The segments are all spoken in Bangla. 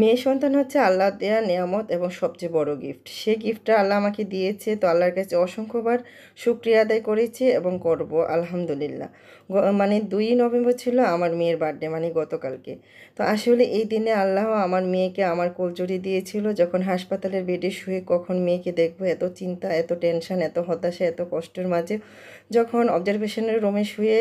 মেয়ে সন্তান হচ্ছে আল্লাহ দেয়া নিয়ামত এবং সবচেয়ে বড় গিফট সেই গিফটটা আল্লাহ আমাকে দিয়েছে তো আল্লাহর কাছে অসংখ্যবার শুক্রিয়া আদায় করেছি এবং করব আলহামদুলিল্লাহ মানে দুই নভেম্বর ছিল আমার মেয়ের বার্থডে মানে গতকালকে তো আসলে এই দিনে আল্লাহ আমার মেয়েকে আমার কোলজুড়ি দিয়েছিল যখন হাসপাতালের বেডে শুয়ে কখন মেয়েকে দেখবো এত চিন্তা এত টেনশন এত হতাশা এত কষ্টের মাঝে যখন অবজারভেশনের রুমে শুয়ে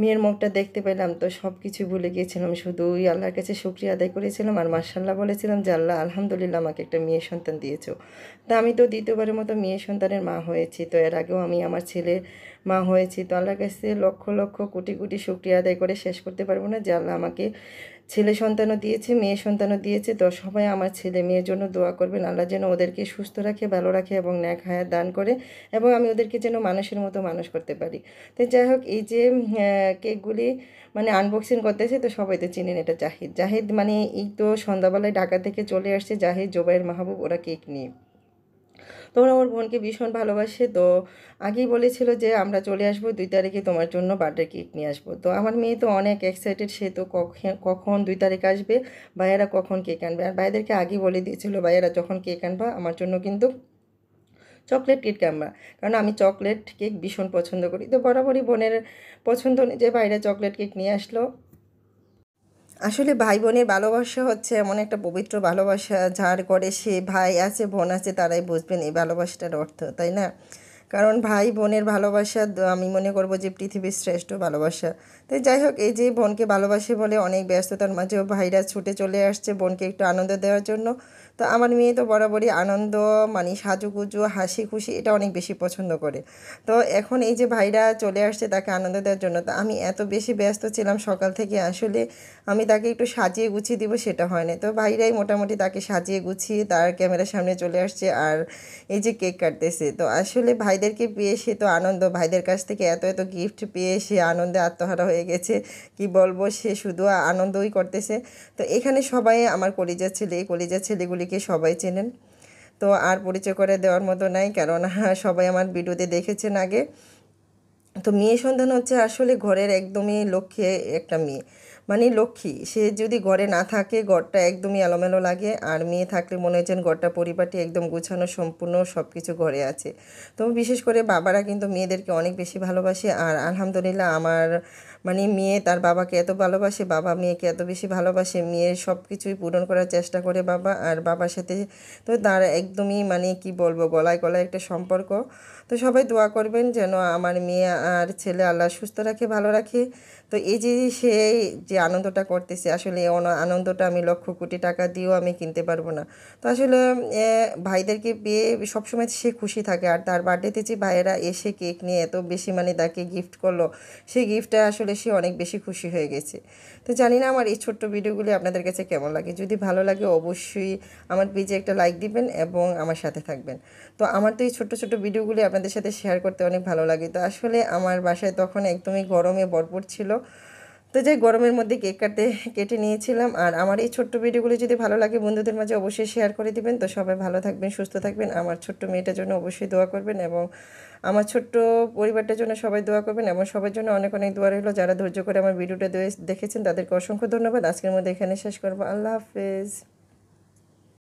মেয়ের মুখটা দেখতে পেলাম তো সব কিছু ভুলে গিয়েছিলাম শুধুই আল্লাহর কাছে শুক্রিয়া আদায় করেছিলাম আর মার্শাল আল্লাহ বলেছিলাম যে আল্লাহ আলহামদুলিল্লাহ আমাকে একটা মেয়ে সন্তান দিয়েছ তা আমি তো দ্বিতীয়বারের মতো মেয়ে সন্তানের মা হয়েছি তো এর আগেও আমি আমার ছেলে মা হয়েছি তো আল্লাহর কাছে লক্ষ লক্ষ কোটি কোটি শুক্রিয়া আদায় করে শেষ করতে পারবো না যে আল্লাহ আমাকে ছেলে সন্তানও দিয়েছে মেয়ে সন্তানও দিয়েছে তো সবাই আমার ছেলে মেয়ের জন্য দোয়া করবেন আল্লাহ যেন ওদেরকে সুস্থ রাখে ভালো রাখে এবং ন্যাক হায়া দান করে এবং আমি ওদেরকে যেন মানুষের মতো মানুষ করতে পারি তো যাই হোক এই যে কেকগুলি মানে আনবক্সিং করতেছে তো সবাই তো চিনেন এটা জাহিদ জাহিদ মানে এই তো সন্ধ্যা সকালবেলায় ঢাকা থেকে চলে আসছে জাহেদ জোবাইর মাহবুব ওরা কেক নিয়ে তোমরা আমার বোনকে ভীষণ ভালোবাসে তো আগেই বলেছিল যে আমরা চলে আসবো দুই তারিখে তোমার জন্য বার্থডে কেক নিয়ে আসবো তো আমার মেয়ে তো অনেক এক্সাইটেড সে তো কখন দুই তারিখ আসবে ভাইয়েরা কখন কেক আনবে আর ভাইদেরকে আগেই বলে দিয়েছিল ভাইয়েরা যখন কেক আনবা আমার জন্য কিন্তু চকলেট কেক আমরা কারণ আমি চকলেট কেক ভীষণ পছন্দ করি তো বরাবরই বোনের পছন্দ যে বাইরে চকলেট কেক নিয়ে আসলো আসলে ভাই বোনের ভালোবাসা হচ্ছে এমন একটা পবিত্র ভালোবাসা যার করে সে ভাই আছে বোন আছে তারাই বুঝবেন এই ভালোবাসাটার অর্থ তাই না কারণ ভাই বোনের ভালোবাসা আমি মনে করব যে পৃথিবীর শ্রেষ্ঠ ভালোবাসা তাই যাই হোক এই যে বোনকে ভালোবাসে বলে অনেক ব্যস্ততার মাঝেও ভাইরা ছুটে চলে আসছে বোনকে একটু আনন্দ দেওয়ার জন্য তো আমার মেয়ে তো বরাবরই আনন্দ মানে সাজুগুজু হাসি খুশি এটা অনেক বেশি পছন্দ করে তো এখন এই যে ভাইরা চলে আসছে তাকে আনন্দ দেওয়ার জন্য তো আমি এত বেশি ব্যস্ত ছিলাম সকাল থেকে আসলে আমি তাকে একটু সাজিয়ে গুছিয়ে দিব সেটা হয় না তো ভাইরাই মোটামুটি তাকে সাজিয়ে গুছিয়ে তার ক্যামেরার সামনে চলে আসছে আর এই যে কেক কাটতেছে তো আসলে ভাই ভাইদেরকে পেয়ে সে তো আনন্দ ভাইদের কাছ থেকে এত এত গিফট পেয়ে সে আনন্দে আত্মহারা হয়ে গেছে কি বলবো সে শুধু আনন্দই করতেছে তো এখানে সবাই আমার কলিজার ছেলে এই কলিজার ছেলেগুলিকে সবাই চেনেন তো আর পরিচয় করে দেওয়ার মতো নাই কারণ সবাই আমার ভিডিওতে দেখেছেন আগে তো মেয়ে সন্ধান হচ্ছে আসলে ঘরের একদমই লক্ষ্যে একটা মেয়ে মানে লক্ষ্মী সে যদি ঘরে না থাকে ঘরটা একদমই এলোমেলো লাগে আর মেয়ে থাকলে মনে হচ্ছেন ঘরটা পরিবারটি একদম গুছানো সম্পূর্ণ সব কিছু ঘরে আছে তো বিশেষ করে বাবারা কিন্তু মেয়েদেরকে অনেক বেশি ভালোবাসে আর আলহামদুলিল্লাহ আমার মানে মেয়ে তার বাবাকে এত ভালোবাসে বাবা মেয়েকে এত বেশি ভালোবাসে মেয়ের সব কিছুই পূরণ করার চেষ্টা করে বাবা আর বাবার সাথে তো তার একদমই মানে কি বলবো গলায় গলায় একটা সম্পর্ক তো সবাই দোয়া করবেন যেন আমার মেয়ে আর ছেলে আল্লাহ সুস্থ রাখে ভালো রাখে তো এই যে সে যে আনন্দটা করতেছি আসলে আনন্দটা আমি লক্ষ কোটি টাকা দিয়েও আমি কিনতে পারবো না তো আসলে ভাইদেরকে পেয়ে সবসময় সে খুশি থাকে আর তার বার্থডেতে যে ভাইয়েরা এসে কেক নিয়ে এত বেশি মানে তাকে গিফট করলো সেই গিফটটা আসলে সে অনেক বেশি খুশি হয়ে গেছে তো জানি না আমার এই ছোট্ট ভিডিওগুলি আপনাদের কাছে কেমন লাগে যদি ভালো লাগে অবশ্যই আমার পেজে একটা লাইক দিবেন এবং আমার সাথে থাকবেন তো আমার তো এই ছোট্ট ছোটো ভিডিওগুলি আপনাদের সাথে শেয়ার করতে অনেক ভালো লাগে তো আসলে আমার বাসায় তখন একদমই গরমে ভরপুর ছিল তো যাই গরমের মধ্যে কেক কাটতে কেটে নিয়েছিলাম আর আমার এই ছোট্ট ভিডিওগুলি যদি ভালো লাগে বন্ধুদের মাঝে অবশ্যই শেয়ার করে দিবেন তো সবাই ভালো থাকবেন সুস্থ থাকবেন আমার ছোট্ট মেয়েটার জন্য অবশ্যই দোয়া করবেন এবং আমার ছোট্ট পরিবারটার জন্য সবাই দোয়া করবেন এবং সবার জন্য অনেক অনেক দোয়া রইলো যারা ধৈর্য করে আমার ভিডিওটা দেখেছেন তাদেরকে অসংখ্য ধন্যবাদ আজকের মধ্যে এখানে শেষ করবো আল্লাহ হাফেজ